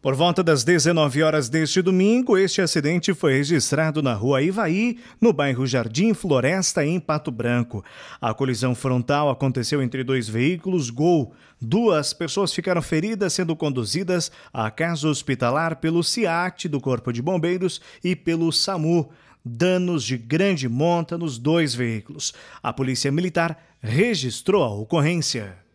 Por volta das 19 horas deste domingo, este acidente foi registrado na rua Ivaí, no bairro Jardim Floresta, em Pato Branco. A colisão frontal aconteceu entre dois veículos Gol. Duas pessoas ficaram feridas, sendo conduzidas à casa hospitalar pelo CIAT do Corpo de Bombeiros e pelo SAMU. Danos de grande monta nos dois veículos. A Polícia Militar registrou a ocorrência.